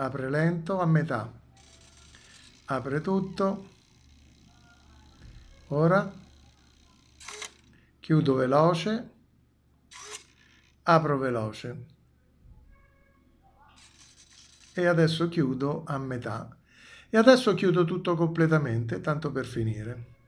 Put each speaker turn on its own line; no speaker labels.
apre lento a metà, apre tutto, ora chiudo veloce, apro veloce e adesso chiudo a metà e adesso chiudo tutto completamente tanto per finire.